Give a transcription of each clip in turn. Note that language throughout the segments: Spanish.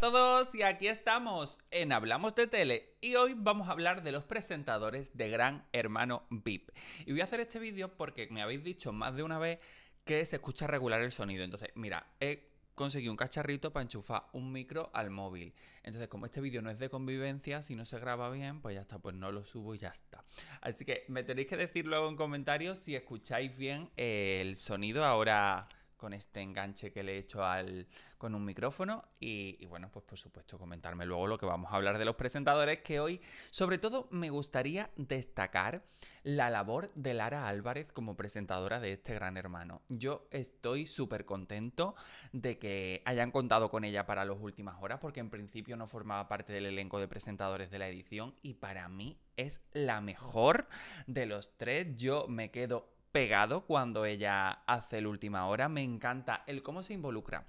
todos y aquí estamos en Hablamos de Tele y hoy vamos a hablar de los presentadores de Gran Hermano VIP. Y voy a hacer este vídeo porque me habéis dicho más de una vez que se escucha regular el sonido. Entonces, mira, he conseguido un cacharrito para enchufar un micro al móvil. Entonces, como este vídeo no es de convivencia, si no se graba bien, pues ya está, pues no lo subo y ya está. Así que me tenéis que decir luego en comentarios si escucháis bien el sonido ahora con este enganche que le he hecho al, con un micrófono. Y, y, bueno, pues por supuesto comentarme luego lo que vamos a hablar de los presentadores, que hoy sobre todo me gustaría destacar la labor de Lara Álvarez como presentadora de este gran hermano. Yo estoy súper contento de que hayan contado con ella para las últimas horas, porque en principio no formaba parte del elenco de presentadores de la edición y para mí es la mejor de los tres. Yo me quedo pegado cuando ella hace el última hora. Me encanta el cómo se involucra,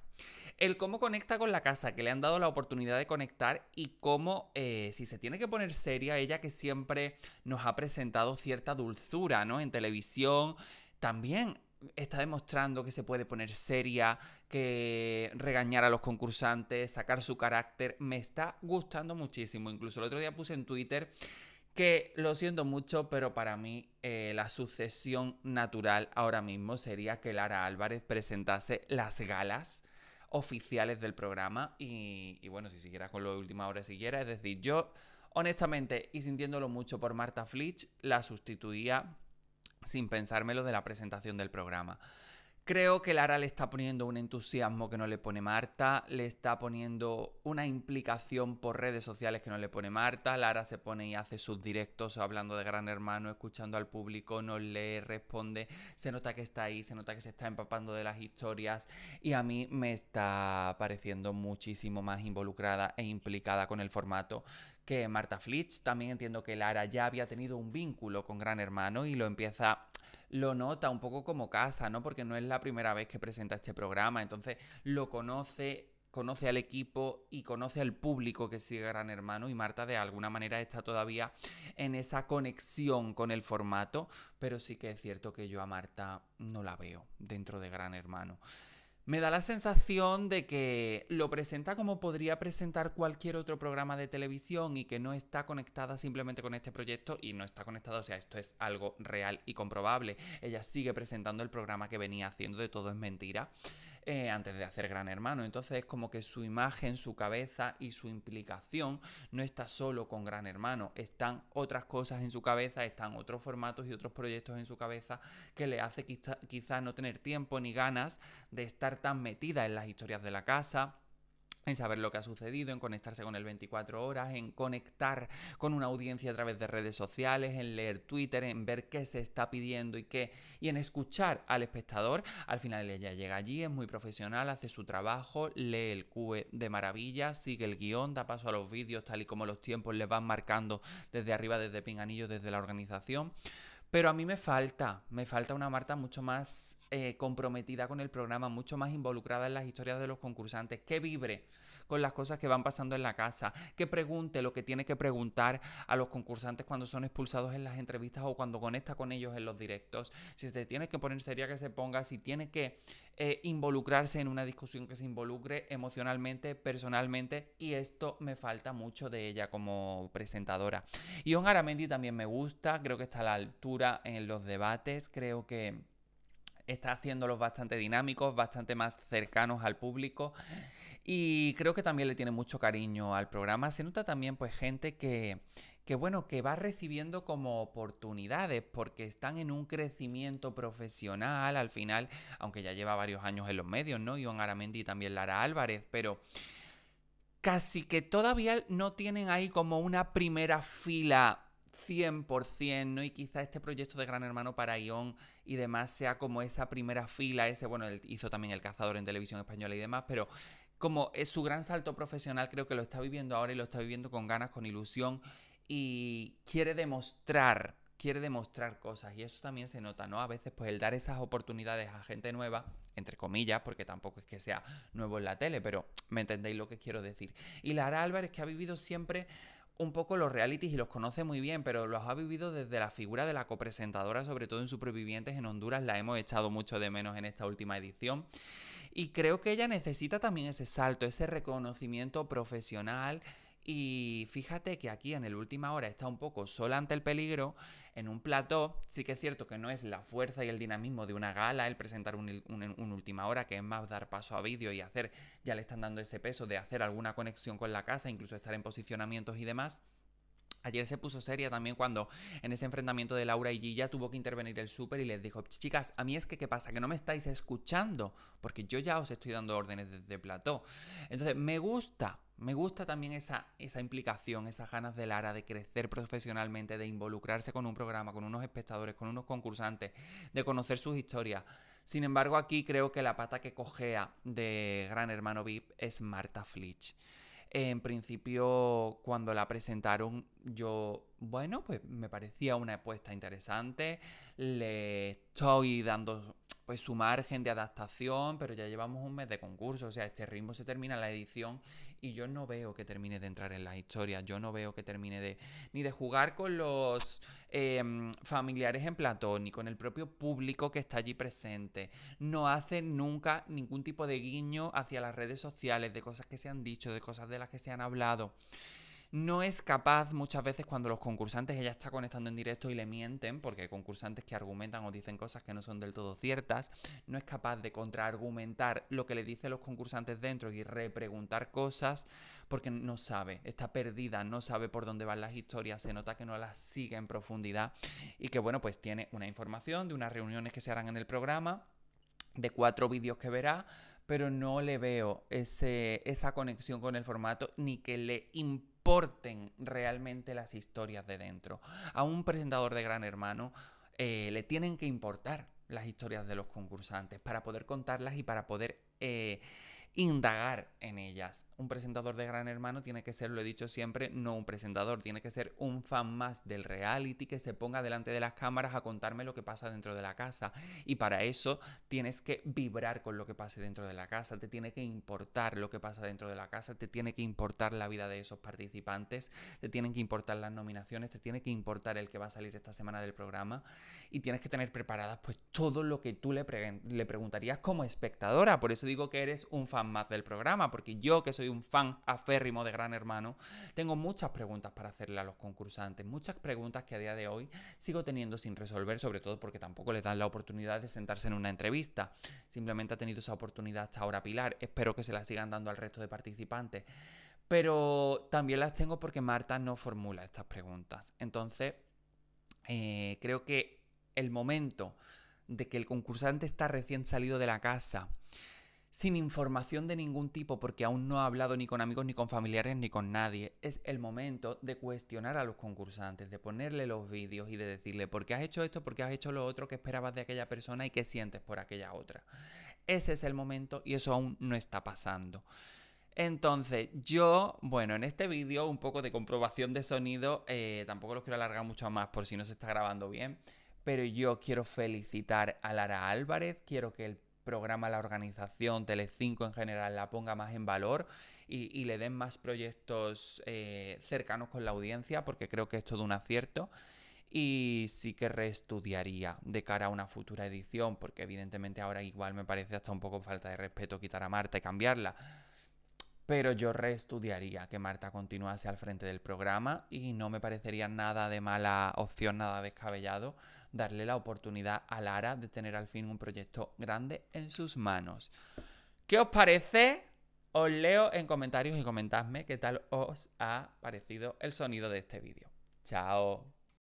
el cómo conecta con la casa, que le han dado la oportunidad de conectar y cómo, eh, si se tiene que poner seria, ella que siempre nos ha presentado cierta dulzura, ¿no? En televisión, también está demostrando que se puede poner seria, que regañar a los concursantes, sacar su carácter. Me está gustando muchísimo. Incluso el otro día puse en Twitter que lo siento mucho, pero para mí eh, la sucesión natural ahora mismo sería que Lara Álvarez presentase las galas oficiales del programa y, bueno, si siguiera con lo de última hora, siguiera, es decir, yo honestamente y sintiéndolo mucho por Marta Flitch, la sustituía sin pensármelo de la presentación del programa. Creo que Lara le está poniendo un entusiasmo que no le pone Marta, le está poniendo una implicación por redes sociales que no le pone Marta. Lara se pone y hace sus directos hablando de Gran Hermano, escuchando al público, no le responde. Se nota que está ahí, se nota que se está empapando de las historias y a mí me está pareciendo muchísimo más involucrada e implicada con el formato que Marta Flitz. También entiendo que Lara ya había tenido un vínculo con Gran Hermano y lo empieza lo nota un poco como casa, ¿no? Porque no es la primera vez que presenta este programa, entonces lo conoce, conoce al equipo y conoce al público que sigue Gran Hermano y Marta de alguna manera está todavía en esa conexión con el formato, pero sí que es cierto que yo a Marta no la veo dentro de Gran Hermano me da la sensación de que lo presenta como podría presentar cualquier otro programa de televisión y que no está conectada simplemente con este proyecto y no está conectado. o sea, esto es algo real y comprobable. Ella sigue presentando el programa que venía haciendo de todo es mentira. Eh, antes de hacer Gran Hermano. Entonces es como que su imagen, su cabeza y su implicación no está solo con Gran Hermano, están otras cosas en su cabeza, están otros formatos y otros proyectos en su cabeza que le hace quizás quizá no tener tiempo ni ganas de estar tan metida en las historias de la casa en saber lo que ha sucedido, en conectarse con el 24 horas, en conectar con una audiencia a través de redes sociales, en leer Twitter, en ver qué se está pidiendo y qué, y en escuchar al espectador. Al final ella llega allí, es muy profesional, hace su trabajo, lee el QE de maravilla, sigue el guión, da paso a los vídeos tal y como los tiempos le van marcando desde arriba, desde Pinganillo, desde la organización. Pero a mí me falta, me falta una Marta mucho más eh, comprometida con el programa, mucho más involucrada en las historias de los concursantes, que vibre con las cosas que van pasando en la casa, que pregunte lo que tiene que preguntar a los concursantes cuando son expulsados en las entrevistas o cuando conecta con ellos en los directos. Si se tiene que poner seria, que se ponga, si tiene que eh, involucrarse en una discusión, que se involucre emocionalmente, personalmente, y esto me falta mucho de ella como presentadora. y Aramendi también me gusta, creo que está a la altura en los debates, creo que está haciéndolos bastante dinámicos, bastante más cercanos al público y creo que también le tiene mucho cariño al programa. Se nota también pues gente que, bueno, que va recibiendo como oportunidades porque están en un crecimiento profesional al final, aunque ya lleva varios años en los medios, ¿no? Iván Aramendi y también Lara Álvarez, pero casi que todavía no tienen ahí como una primera fila 100%, ¿no? Y quizá este proyecto de Gran Hermano para Ion y demás sea como esa primera fila, ese, bueno, él hizo también El Cazador en televisión española y demás, pero como es eh, su gran salto profesional, creo que lo está viviendo ahora y lo está viviendo con ganas, con ilusión y quiere demostrar, quiere demostrar cosas y eso también se nota, ¿no? A veces pues el dar esas oportunidades a gente nueva, entre comillas, porque tampoco es que sea nuevo en la tele, pero me entendéis lo que quiero decir. Y Lara Álvarez que ha vivido siempre un poco los realities y los conoce muy bien, pero los ha vivido desde la figura de la copresentadora, sobre todo en Supervivientes en Honduras, la hemos echado mucho de menos en esta última edición. Y creo que ella necesita también ese salto, ese reconocimiento profesional y fíjate que aquí en el última hora está un poco sola ante el peligro, en un plató. Sí que es cierto que no es la fuerza y el dinamismo de una gala el presentar un, un, última hora, que es más dar paso a vídeo y hacer, ya le están dando ese peso de hacer alguna conexión con la casa, incluso estar en posicionamientos y demás. Ayer se puso seria también cuando en ese enfrentamiento de Laura y Gilla tuvo que intervenir el súper y les dijo, chicas, a mí es que qué pasa, que no me estáis escuchando, porque yo ya os estoy dando órdenes desde plató. Entonces, me gusta, me gusta también esa, esa implicación, esas ganas de Lara de crecer profesionalmente, de involucrarse con un programa, con unos espectadores, con unos concursantes, de conocer sus historias. Sin embargo, aquí creo que la pata que cojea de Gran Hermano VIP es Marta Flitch. En principio, cuando la presentaron, yo, bueno, pues me parecía una apuesta interesante. Le estoy dando pues su margen de adaptación, pero ya llevamos un mes de concurso, o sea, este ritmo se termina la edición y yo no veo que termine de entrar en las historias, yo no veo que termine de ni de jugar con los em, familiares en platón, ni con el propio público que está allí presente. No hace nunca ningún tipo de guiño hacia las redes sociales, de cosas que se han dicho, de cosas de las que se han hablado no es capaz muchas veces cuando los concursantes, ella está conectando en directo y le mienten, porque hay concursantes que argumentan o dicen cosas que no son del todo ciertas, no es capaz de contraargumentar lo que le dicen los concursantes dentro y repreguntar cosas porque no sabe, está perdida, no sabe por dónde van las historias, se nota que no las sigue en profundidad y que bueno, pues tiene una información de unas reuniones que se harán en el programa, de cuatro vídeos que verá, pero no le veo ese, esa conexión con el formato ni que le importe importen realmente las historias de dentro. A un presentador de Gran Hermano eh, le tienen que importar las historias de los concursantes para poder contarlas y para poder eh, indagar en ellas. Un presentador de Gran Hermano tiene que ser, lo he dicho siempre, no un presentador, tiene que ser un fan más del reality que se ponga delante de las cámaras a contarme lo que pasa dentro de la casa. Y para eso tienes que vibrar con lo que pase dentro de la casa, te tiene que importar lo que pasa dentro de la casa, te tiene que importar la vida de esos participantes, te tienen que importar las nominaciones, te tiene que importar el que va a salir esta semana del programa y tienes que tener preparadas pues todo lo que tú le, le preguntarías como espectadora. Por eso digo que eres un fan más del programa, porque yo que soy un fan aférrimo de Gran Hermano, tengo muchas preguntas para hacerle a los concursantes, muchas preguntas que a día de hoy sigo teniendo sin resolver, sobre todo porque tampoco les dan la oportunidad de sentarse en una entrevista. Simplemente ha tenido esa oportunidad hasta ahora Pilar, espero que se la sigan dando al resto de participantes. Pero también las tengo porque Marta no formula estas preguntas. Entonces, eh, creo que el momento de que el concursante está recién salido de la casa, sin información de ningún tipo porque aún no ha hablado ni con amigos, ni con familiares, ni con nadie. Es el momento de cuestionar a los concursantes, de ponerle los vídeos y de decirle por qué has hecho esto, por qué has hecho lo otro, qué esperabas de aquella persona y qué sientes por aquella otra. Ese es el momento y eso aún no está pasando. Entonces, yo, bueno, en este vídeo, un poco de comprobación de sonido, eh, tampoco los quiero alargar mucho más por si no se está grabando bien, pero yo quiero felicitar a Lara Álvarez, quiero que el programa, la organización, Telecinco en general, la ponga más en valor y, y le den más proyectos eh, cercanos con la audiencia, porque creo que es todo un acierto. Y sí que reestudiaría de cara a una futura edición, porque evidentemente ahora igual me parece hasta un poco falta de respeto quitar a Marta y cambiarla pero yo reestudiaría que Marta continuase al frente del programa y no me parecería nada de mala opción, nada descabellado, darle la oportunidad a Lara de tener al fin un proyecto grande en sus manos. ¿Qué os parece? Os leo en comentarios y comentadme qué tal os ha parecido el sonido de este vídeo. Chao.